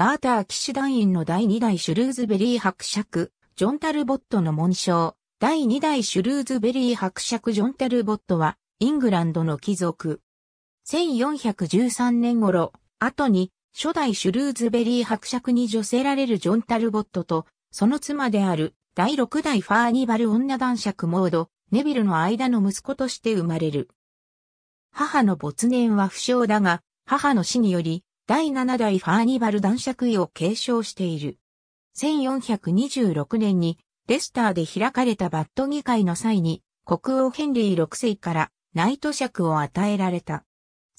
ガーター騎士団員の第2代シュルーズベリー伯爵、ジョン・タルボットの紋章、第2代シュルーズベリー伯爵ジョン・タルボットは、イングランドの貴族。1413年頃、後に、初代シュルーズベリー伯爵に女性られるジョン・タルボットと、その妻である、第6代ファーニバル女男爵モード、ネビルの間の息子として生まれる。母の没年は不詳だが、母の死により、第7代ファーニバル男爵位を継承している。1426年にレスターで開かれたバット議会の際に国王ヘンリー6世からナイト爵を与えられた。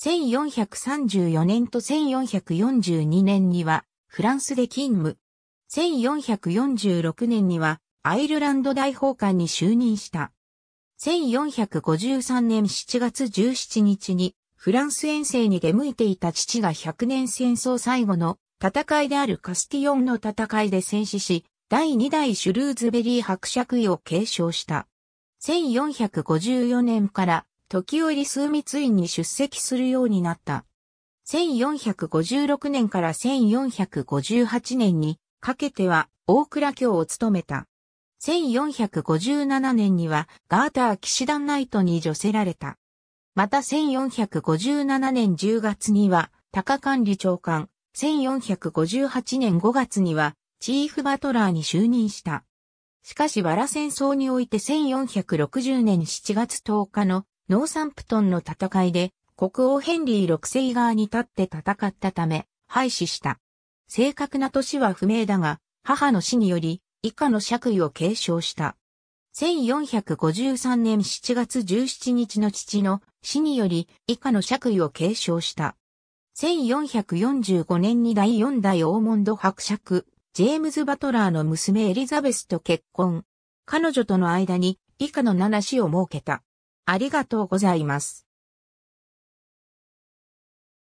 1434年と1442年にはフランスで勤務。1446年にはアイルランド大法官に就任した。1453年7月17日にフランス遠征に出向いていた父が100年戦争最後の戦いであるカスティオンの戦いで戦死し、第2代シュルーズベリー伯爵位を継承した。1454年から時折枢密院に出席するようになった。1456年から1458年にかけては大倉卿を務めた。1457年にはガーター騎士団ナイトに助せられた。また1457年10月には、高管理長官、1458年5月には、チーフバトラーに就任した。しかし、バラ戦争において1460年7月10日のノーサンプトンの戦いで、国王ヘンリー6世側に立って戦ったため、廃止した。正確な年は不明だが、母の死により、以下の爵位を継承した。1453年7月17日の父の死により以下の爵位を継承した。1445年に第4代オーモンド伯爵、ジェームズ・バトラーの娘エリザベスと結婚。彼女との間に以下の7子を設けた。ありがとうございます。